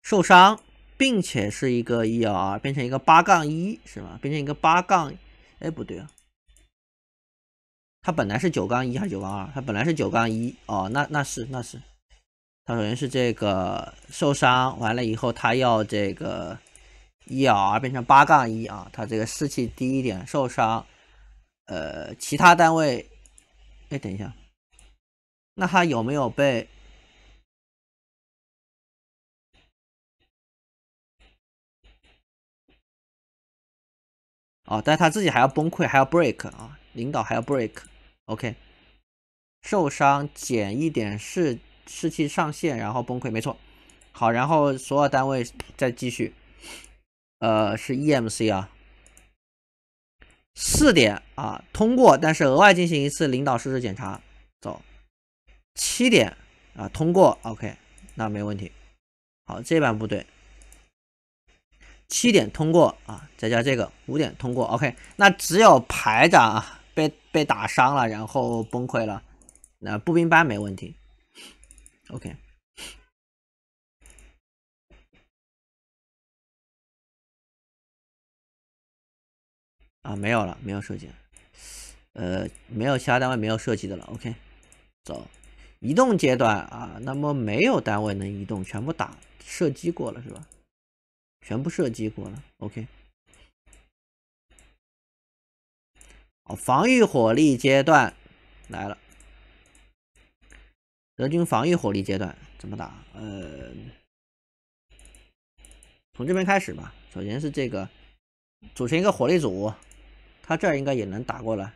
受伤，并且是一个一 r 二变成一个八杠一，是吧？变成一个八杠，哎，不对啊，他本来是九杠一还是九杠二？他本来是九杠一哦，那那是那是，他首先是这个受伤，完了以后他要这个一 r 二变成八杠一啊，他这个士气低一点，受伤，呃，其他单位，哎，等一下。那他有没有被？哦，但他自己还要崩溃，还要 break 啊，领导还要 break。OK，受伤减一点士士气上限，然后崩溃，没错。好，然后所有单位再继续，呃，是 EMC 啊，四点啊通过，但是额外进行一次领导实气检查。七点啊，通过，OK，那没问题。好，这半部队，七点通过啊，再加这个五点通过，OK，那只有排长被被打伤了，然后崩溃了。那步兵班没问题，OK。啊，没有了，没有设计，呃，没有其他单位没有设计的了，OK，走。移动阶段啊，那么没有单位能移动，全部打射击过了是吧？全部射击过了，OK。好，防御火力阶段来了，德军防御火力阶段怎么打？呃，从这边开始吧，首先是这个组成一个火力组，他这应该也能打过来。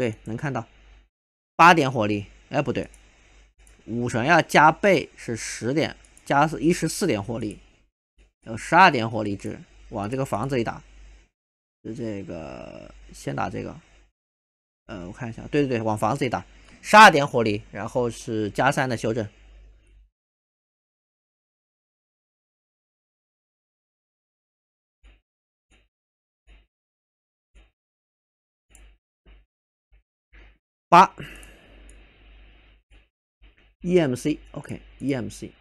对，能看到八点火力，哎，不对，五神要加倍是十点，加四一十四点火力，有十二点火力值往这个房子里打，是这个先打这个，呃，我看一下，对对对，往房子里打十二点火力，然后是加三的修正。八，EMC，OK，EMC，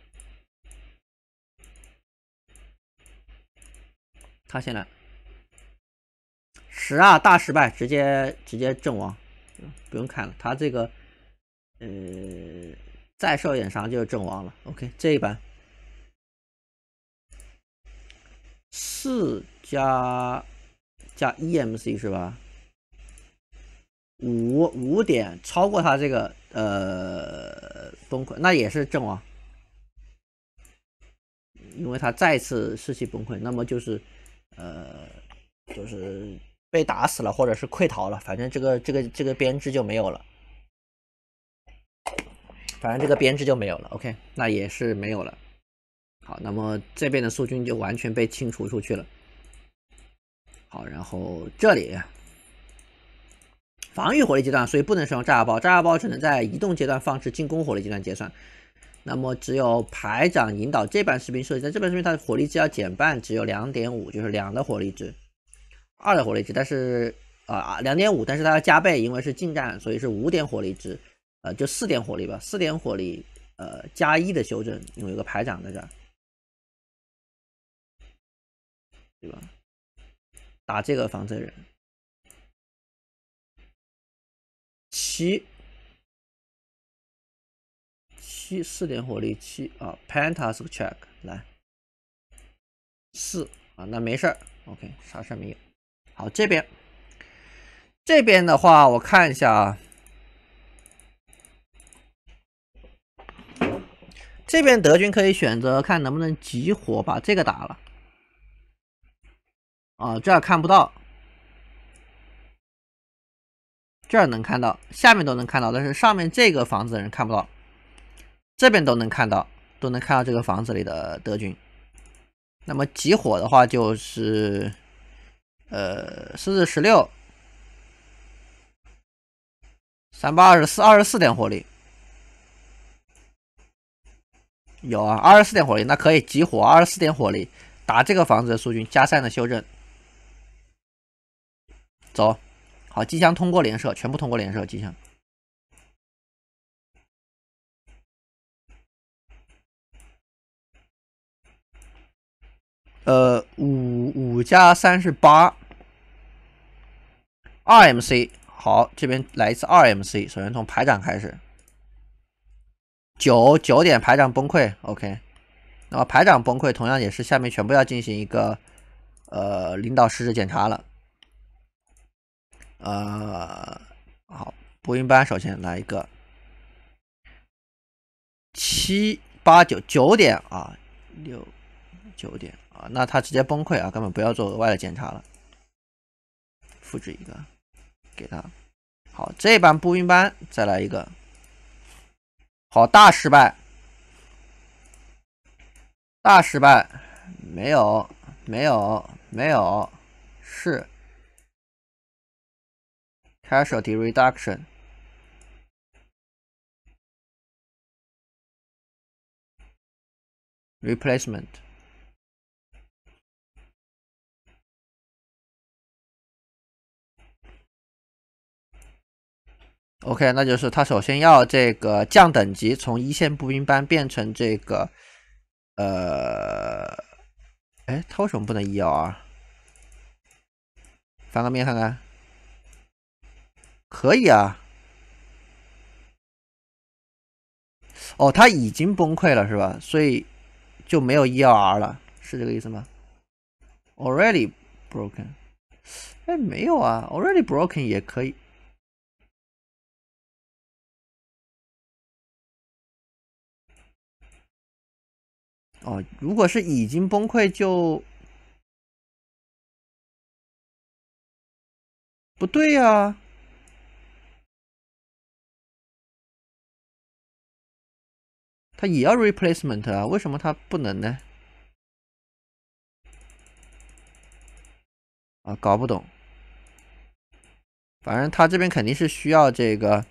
他先来，十二大失败，直接直接阵亡，不用看了，他这个，呃，再受点伤就阵亡了，OK，这一把，四加加 EMC 是吧？五五点超过他这个呃崩溃，那也是阵亡，因为他再次士气崩溃，那么就是呃就是被打死了，或者是溃逃了，反正这个这个这个编制就没有了，反正这个编制就没有了，OK，那也是没有了。好，那么这边的苏军就完全被清除出去了。好，然后这里。防御火力阶段，所以不能使用炸药包，炸药包只能在移动阶段放置。进攻火力阶段结算。那么只有排长引导这班士兵射击，这班士兵他的火力值要减半，只有两点五，就是两的火力值，二的火力值，但是啊啊两点五，但是它要加倍，因为是近战，所以是五点火力值，呃就四点火力吧，四点火力，呃加一的修正，有一个排长在这儿，对吧？打这个防贼人。七七四点火力七啊，Pentas check 来四啊，那没事儿，OK，啥事儿没有。好，这边这边的话，我看一下啊，这边德军可以选择看能不能集火把这个打了啊，这儿看不到。这儿能看到，下面都能看到，但是上面这个房子的人看不到。这边都能看到，都能看到这个房子里的德军。那么集火的话就是，呃，四四十六，三八二十四，二十四点火力。有啊，二十四点火力那可以集火，二十四点火力打这个房子的苏军，加三的修正，走。好，机枪通过连射，全部通过连射，机枪。呃，五五加三十八，二 MC。好，这边来一次二 MC。首先从排长开始，九九点排长崩溃，OK。那么排长崩溃，同样也是下面全部要进行一个呃领导实质检查了。呃，好，播音班首先来一个七八九九点啊，六九点啊，那他直接崩溃啊，根本不要做额外的检查了。复制一个，给他。好，这班播音班再来一个。好，大失败，大失败，没有，没有，没有，是。Casualty reduction, replacement. OK，那就是他首先要这个降等级，从一线步兵班变成这个，呃，哎，他为什么不能一 R？翻个面看看。可以啊，哦，他已经崩溃了是吧？所以就没有 e o r 了，是这个意思吗？Already broken？哎，没有啊，already broken 也可以。哦，如果是已经崩溃就不对呀。他也要 replacement 啊？为什么他不能呢？啊，搞不懂。反正他这边肯定是需要这个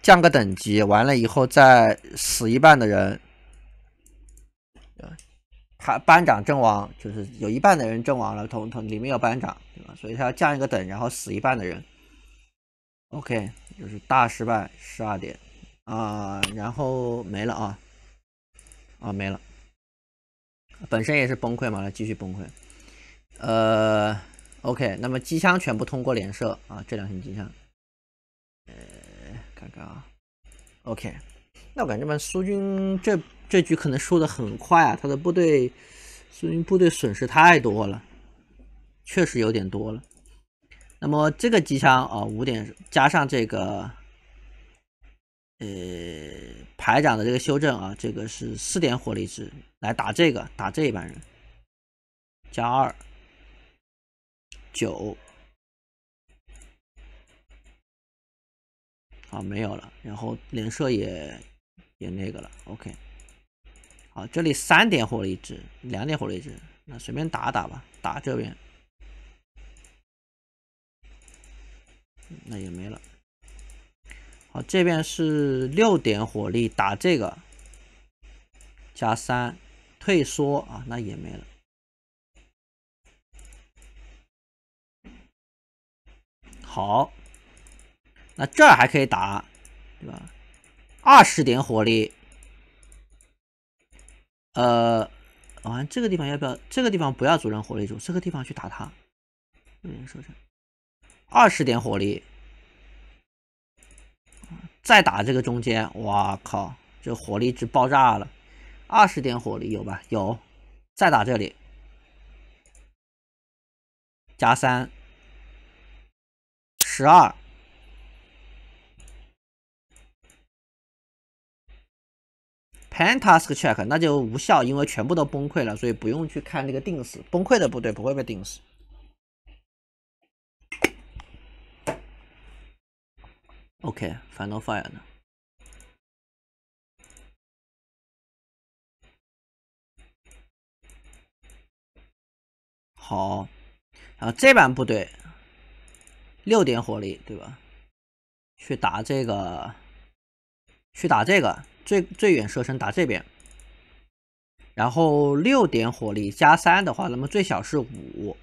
降个等级，完了以后再死一半的人，他班长阵亡，就是有一半的人阵亡了，同同里面有班长，对吧？所以他要降一个等，然后死一半的人。OK，就是大失败十二点啊，然后没了啊。啊，没了，本身也是崩溃嘛，来继续崩溃。呃，OK，那么机枪全部通过连射啊，这两挺机枪。呃，看看啊，OK，那我感觉吧，苏军这这局可能输的很快啊，他的部队，苏军部队损失太多了，确实有点多了。那么这个机枪啊，五点加上这个。呃，排长的这个修正啊，这个是四点火力值来打这个打这一帮人，加二九好没有了，然后连射也也那个了，OK，好，这里三点火力值，两点火力值，那随便打打吧，打这边，那也没了。好，这边是六点火力打这个，加三，退缩啊，那也没了。好，那这儿还可以打，对吧？二十点火力，呃，我看这个地方要不要？这个地方不要组成火力组，这个地方去打他。有点收二十点火力。再打这个中间，哇靠，这火力值爆炸了，二十点火力有吧？有，再打这里，加三十二。p e n task check，那就无效，因为全部都崩溃了，所以不用去看那个定死，崩溃的部队不会被定死。OK，Final Fire 呢？好，啊，这版部队六点火力对吧？去打这个，去打这个最最远射程打这边。然后六点火力加三的话，那么最小是五。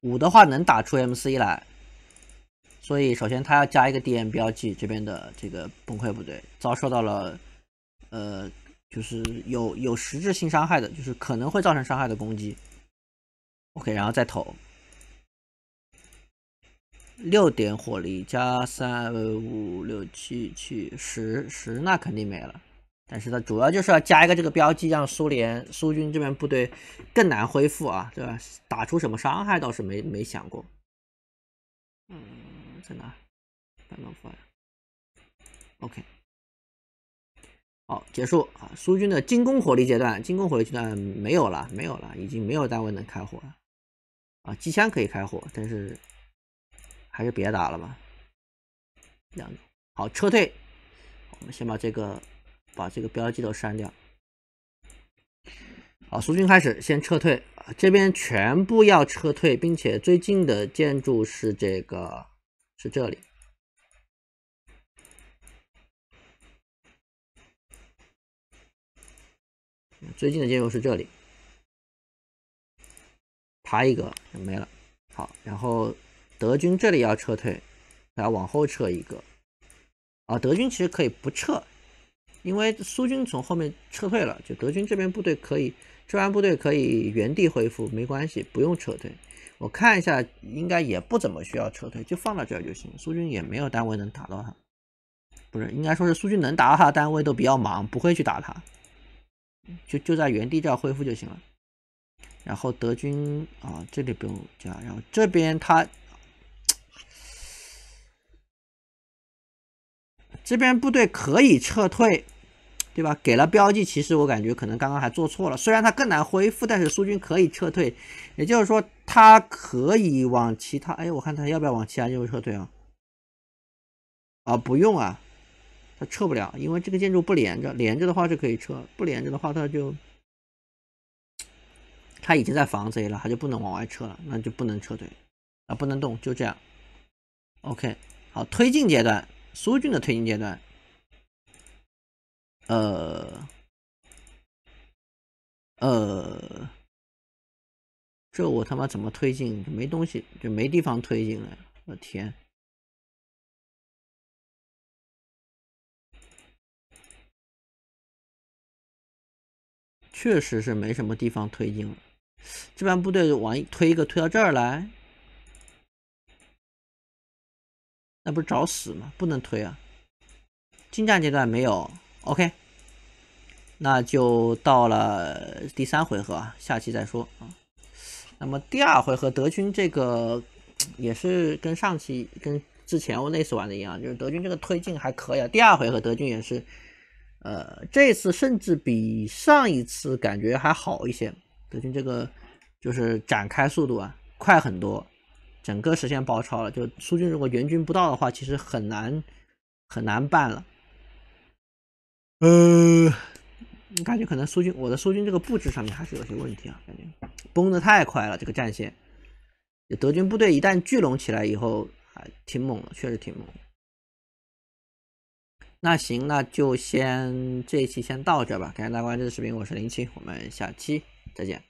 五的话能打出 MC 来。所以，首先他要加一个 DM 标记，这边的这个崩溃部队遭受到了，呃，就是有有实质性伤害的，就是可能会造成伤害的攻击。OK，然后再投六点火力加三五六七七十十，那肯定没了。但是它主要就是要加一个这个标记，让苏联苏军这边部队更难恢复啊，对吧？打出什么伤害倒是没没想过，嗯。在哪？翻到过来。OK，好，结束啊！苏军的进攻火力阶段，进攻火力阶段没有了，没有了，已经没有单位能开火了。啊，机枪可以开火，但是还是别打了吧。两好，撤退。我们先把这个，把这个标记都删掉。好，苏军开始先撤退，这边全部要撤退，并且最近的建筑是这个。是这里，最近的介入是这里，爬一个就没了。好，然后德军这里要撤退，要往后撤一个。啊，德军其实可以不撤，因为苏军从后面撤退了，就德军这边部队可以，这援部队可以原地恢复，没关系，不用撤退。我看一下，应该也不怎么需要撤退，就放到这儿就行。苏军也没有单位能打到他，不是，应该说是苏军能打到他，单位都比较忙，不会去打他，就就在原地这样恢复就行了。然后德军啊，这里不用加。然后这边他，这边部队可以撤退。对吧？给了标记，其实我感觉可能刚刚还做错了。虽然它更难恢复，但是苏军可以撤退，也就是说它可以往其他。哎，我看它要不要往其他建筑撤退啊？啊，不用啊，它撤不了，因为这个建筑不连着。连着的话是可以撤，不连着的话它就它已经在防贼了，它就不能往外撤了，那就不能撤退啊，不能动，就这样。OK，好，推进阶段，苏军的推进阶段。呃，呃，这我他妈怎么推进？没东西，就没地方推进了。我天，确实是没什么地方推进了。这边部队往一推一个，推到这儿来，那不是找死吗？不能推啊！近战阶段没有。OK，那就到了第三回合啊，下期再说啊。那么第二回合德军这个也是跟上期跟之前我那次玩的一样，就是德军这个推进还可以啊。第二回合德军也是，呃，这次甚至比上一次感觉还好一些。德军这个就是展开速度啊快很多，整个实现包抄了。就苏军如果援军不到的话，其实很难很难办了。呃，感觉可能苏军我的苏军这个布置上面还是有些问题啊，感觉崩的太快了。这个战线，德军部队一旦聚拢起来以后，还挺猛的，确实挺猛。那行，那就先这一期先到这吧。感谢大家观看这视频，我是林七，我们下期再见。